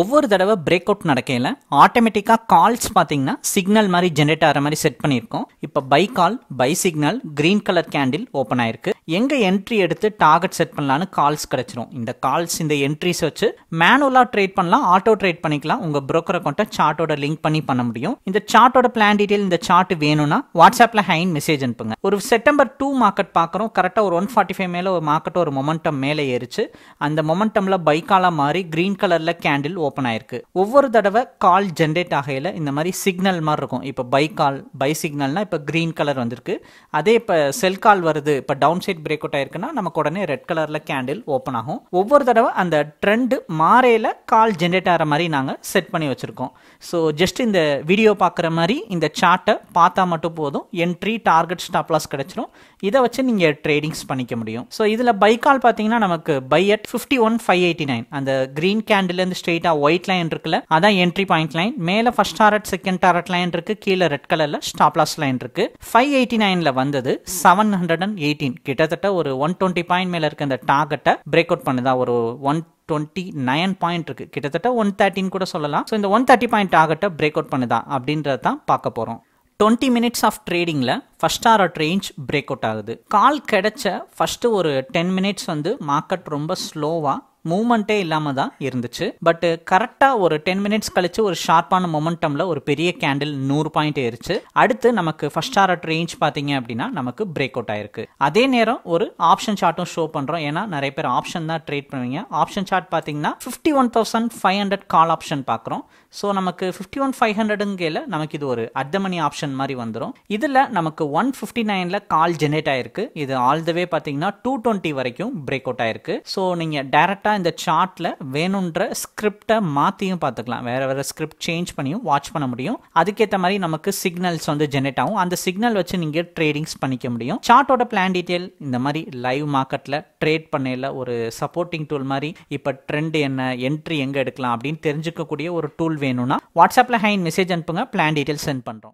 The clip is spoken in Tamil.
ஒவ்வொரு தடவை பிரேக் அவுட் நடக்கையில் ஆட்டோமேட்டிக்காக கால்ஸ் பார்த்தீங்கன்னா சிக்னல் மாதிரி ஜென்ரேட் ஆகிற மாதிரி செட் பண்ணியிருக்கோம் இப்போ buy call buy signal green colour candle open ஆயிருக்கு எங்கே என்ட்ரி எடுத்து டார்கெட் செட் பண்ணலான்னு கால்ஸ் கிடச்சிரும் இந்த கால்ஸ் இந்த என்ட்ரிஸ் வச்சு மேனுவலாக ட்ரேட் பண்ணலாம் ஆட்டோ ட்ரேட் பண்ணிக்கலாம் உங்கள் புரோக்கர் அக்கௌண்ட்டை சார்ட்டோட லிங்க் பண்ணி பண்ண முடியும் இந்த சார்ட்டோட பிளான் டீட்டெயில் இந்த சார்ட் வேணும்னா வாட்ஸ்அப்பில் ஹைன் மெசேஜ் அனுப்புங்க ஒரு செப்டம்பர் டூ மார்க்கெட் பார்க்குறோம் கரெக்டாக ஒரு ஒன் ஃபார்ட்டி ஃபைவ் மேலே ஒரு மார்க்கெட் ஒரு மொமெண்டம் மேலே ஏறிச்சு அந்த மொமெண்டமில் பைக்காலாக மாறி க்ரீன் கலரில் கேண்டில் ஓப்பன் ஆயிருக்கு ஒவ்வொரு தடவை கால் ஜென்ரேட் ஆகையில் இந்த மாதிரி சிக்னல் மாதிரி இருக்கும் இப்போ பை கால் பை சிக்னல்னா இப்போ க்ரீன் கலர் வந்திருக்கு அதே இப்போ செல் கால் வருது இப்போ டவுன் சைட் பிரேக் அவுட் ஆயிருக்குன்னா நமக்கு உடனே ரெட் கலரில் கேண்டில் ஓப்பன் ஆகும் ஒவ்வொரு தடவை அந்த ட்ரெண்டு மாறையில் கால் ஜென்ரேட் ஆகிற மாதிரி நாங்கள் செட் பண்ணி வச்சுருக்கோம் ஸோ ஜஸ்ட் இந்த வீடியோ பார்க்குற மாதிரி இந்த சார்ட்டை பார்த்தா மட்டும் போதும் என்ட்ரி டார்கெட் ஸ்டாப் லாஸ் கிடச்சிரும் இதை வச்சு நீங்கள் ட்ரேடிங்ஸ் பண்ணிக்க முடியும் ஸோ இதில் கால் பார்த்தீங்கன்னா நமக்கு buy at fifty one five eighty nine அந்த க்ரீன் இருந்து ஸ்ட்ரெயிட்டாக ஒயிட் லைன் இருக்குல்ல அதான் என்ட்ரி பாயிண்ட் லைன் மேல first target second target line இருக்கு கீழே ரெட் கலர்ல ஸ்டாப் லாஸ் லைன் இருக்கு ஃபைவ் எயிட்டி நைன்ல வந்தது செவன் ஹண்ட்ரட் அண்ட் எயிட்டீன் கிட்டத்தட்ட ஒரு ஒன் டுவெண்ட்டி பாயிண்ட் மேல இருக்க அந்த டார்கெட்டை பிரேக் அவுட் பண்ணுதா ஒரு ஒன் டுவெண்ட்டி நைன் பாயிண்ட் இருக்கு கிட்டத்தட்ட ஒன் தேர்ட்டின் கூட சொல்லலாம் ஸோ இந்த ஒன் தேர்ட்டி பாயிண்ட் டார்கெட்டை பிரேக் அவுட் பண்ணுதா அப்படின்றத தான் பார்க்க போறோம் டுவெண்ட்டி மினிட்ஸ் ஆஃப் ட்ரேடிங்கில் first at range break out ஆகுது கால் கிடைச்ச ஃபஸ்ட்டு ஒரு டென் மினிட்ஸ் வந்து மார்க்கெட் ரொம்ப ஸ்லோவாக மூமெண்ட்டே இல்லாமல் தான் இருந்துச்சு பட் கரெக்டாக ஒரு டென் மினிட்ஸ் கழிச்சு ஒரு ஷார்ப்பான மொமெண்டமில் ஒரு பெரிய கேண்டில் நூறு பாயிண்ட் ஏறிச்சு அடுத்து நமக்கு ஃபஸ்ட் அட் ரேஞ்ச் பார்த்தீங்க அப்படின்னா நமக்கு பிரேக் அவுட் ஆயிருக்கு அதே நேரம் ஒரு ஆப்ஷன் சார்ட்டும் ஷோ பண்ணுறோம் ஏன்னா நிறைய பேர் ஆப்ஷன் தான் ட்ரேட் பண்ணுவீங்க ஆப்ஷன் சார்ட் பார்த்தீங்கன்னா fifty one thousand five hundred call option பார்க்குறோம் ஸோ நமக்கு ஃபிஃப்டி ஒன் ஃபைவ் ஹண்ட்ரடுங்கையில் நமக்கு இது ஒரு அர்த்த மணி ஆப்ஷன் மாதிரி வந்துடும் இதில் நமக்கு நமக்கு ஒன் ஃபிஃப்டி நைனில் கால் ஜெனரேட் ஆயிருக்கு இது ஆல் த வே பார்த்தீங்கன்னா டூ டுவெண்ட்டி வரைக்கும் பிரேக் அவுட் ஆயிருக்கு ஸோ நீங்கள் டேரெக்டாக இந்த சார்ட்டில் வேணுன்ற ஸ்கிரிப்டை மாற்றியும் பார்த்துக்கலாம் வேறு வேறு ஸ்கிரிப்ட் சேஞ்ச் பண்ணியும் வாட்ச் பண்ண முடியும் அதுக்கேற்ற மாதிரி நமக்கு சிக்னல்ஸ் வந்து ஜெனரேட் ஆகும் அந்த சிக்னல் வச்சு நீங்கள் ட்ரேடிங்ஸ் பண்ணிக்க முடியும் சார்ட்டோட பிளான் டீட்டெயில் இந்த மாதிரி லைவ் மார்க்கெட்டில் ட்ரேட் பண்ணையில் ஒரு சப்போர்ட்டிங் டூல் மாதிரி இப்போ ட்ரெண்ட் என்ன என்ட்ரி எங்கே எடுக்கலாம் அப்படின்னு தெரிஞ்சுக்கக்கூடிய ஒரு டூல் வேணும்னா வாட்ஸ்அப்பில் ஹைன் மெசேஜ் அனுப்புங்க பிளான் டீட்டெயில் சென்ட் பண்ணுறோம்